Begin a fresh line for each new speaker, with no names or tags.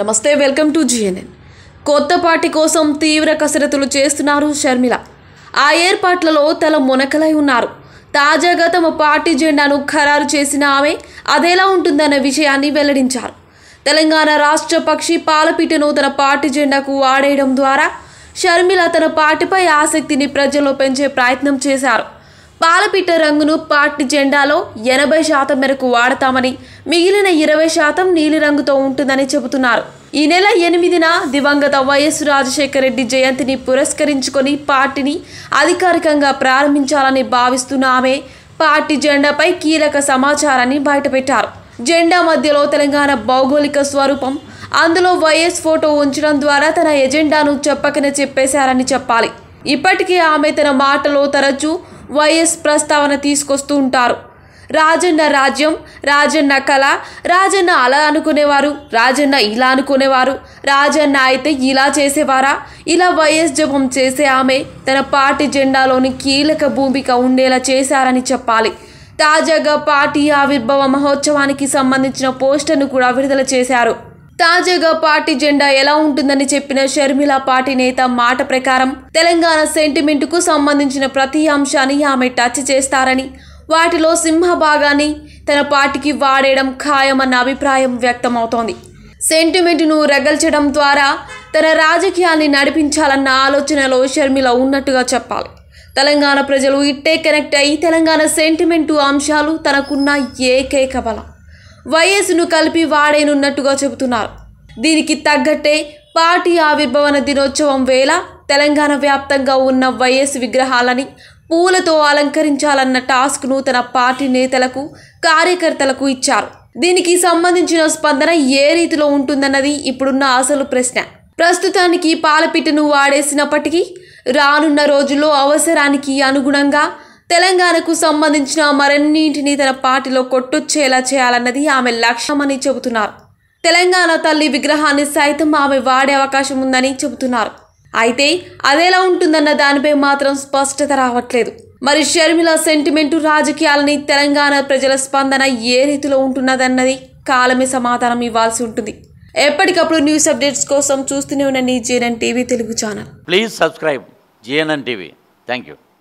నమస్తే welcome to GNN కొత్త party కోసం తీవ్ర కసరత్తులు చేస్తున్నారు షర్మిల ఆ ఏర్పాట్లలో తల మునకలై ఉన్నారు తాజాగా తమ పార్టీ జెండాను ఖరారు చేసిన ఆమె అదేలా ఉంటుందన్న విషయాన్ని వెల్లడించారు తెలంగాణ రాష్ట్ర పక్షి పాలపీటను తన పార్టీ జెండాకు వాడేయడం ద్వారా షర్మిల తన పార్టీపై ఆసక్తిని ప్రజల్లో పెంచే ప్రయత్నం చేశారు పాలపిట్ట రంగును పార్టీ జెండాలో ఎనభై శాతం మేరకు వాడతామని మిగిలిన ఇరవై శాతం నీలిరంగుతో ఉంటుందని చెబుతున్నారు ఈ నెల ఎనిమిదిన దివంగత వైఎస్ రాజశేఖర రెడ్డి జయంతిని పురస్కరించుకొని పార్టీని అధికారికంగా ప్రారంభించాలని భావిస్తున్న ఆమె పార్టీ జెండాపై కీలక సమాచారాన్ని బయటపెట్టారు జెండా మధ్యలో తెలంగాణ భౌగోళిక స్వరూపం అందులో వైఎస్ ఫోటో ఉంచడం ద్వారా తన ఎజెండాను చెప్పకనే చెప్పేశారని చెప్పాలి ఇప్పటికే ఆమె తన మాటలో తరచూ వైఎస్ ప్రస్తావన తీసుకొస్తూ ఉంటారు రాజన్న రాజ్యం రాజన్న కళ రాజన్న అలా అనుకునేవారు రాజన్న ఇలా అనుకునేవారు రాజన్న అయితే ఇలా చేసేవారా ఇలా వైఎస్ జపం చేసే ఆమె తన పార్టీ జెండాలోని కీలక భూమిక ఉండేలా చేశారని చెప్పాలి తాజాగా పార్టీ ఆవిర్భావ మహోత్సవానికి సంబంధించిన పోస్టర్ను కూడా విడుదల చేశారు తాజాగా పార్టీ జెండా ఎలా ఉంటుందని చెప్పిన షర్మిల పార్టీ నేత మాట ప్రకారం తెలంగాణ సెంటిమెంట్ కు సంబంధించిన ప్రతి అంశాన్ని ఆమె టచ్ చేస్తారని వాటిలో సింహ భాగాన్ని తన పార్టీకి వాడేయడం ఖాయమన్న అభిప్రాయం వ్యక్తమవుతోంది సెంటిమెంట్ను రగల్చడం ద్వారా తన రాజకీయాన్ని నడిపించాలన్న ఆలోచనలో షర్మిల ఉన్నట్టుగా చెప్పాలి తెలంగాణ ప్రజలు ఇట్టే కనెక్ట్ అయి తెలంగాణ సెంటిమెంటు అంశాలు తనకున్న ఏకైక బలం వైఎస్ను కలిపి వాడేనున్నట్టుగా చెబుతున్నారు దీనికి తగ్గట్టే పార్టీ ఆవిర్భవన దినోత్సవం వేళ తెలంగాణ వ్యాప్తంగా ఉన్న వైఎస్ విగ్రహాలని పూలతో అలంకరించాలన్న టాస్క్ను తన పార్టీ నేతలకు కార్యకర్తలకు ఇచ్చారు దీనికి సంబంధించిన స్పందన ఏ రీతిలో ఉంటుందన్నది ఇప్పుడున్న అసలు ప్రశ్న ప్రస్తుతానికి పాలపిట్టను వాడేసినప్పటికీ రానున్న రోజుల్లో అవసరానికి అనుగుణంగా తెలంగాణకు సంబంధించిన మరన్నింటిని తన పార్టీలో కొట్టొచ్చేలా చేయాలన్నది ఆమె లక్ష్యమని చెబుతున్నారు తెలంగాణ తల్లి విగ్రహాన్ని సైతం ఆమె వాడే అవకాశం ఉందని చెబుతున్నారు అయితే అదేలా ఉంటుందన్న దానిపై మాత్రం స్పష్టత రావట్లేదు మరి షర్మిల సెంటిమెంటు రాజకీయాలని తెలంగాణ ప్రజల స్పందన ఏ రీతిలో ఉంటున్నదన్నది కాలమే సమాధానం ఇవ్వాల్సి ఉంటుంది ఎప్పటికప్పుడు న్యూస్ అప్డేట్స్ కోసం చూస్తూనే ఉండండి JNN TV Telugu channel please subscribe JNN TV thank you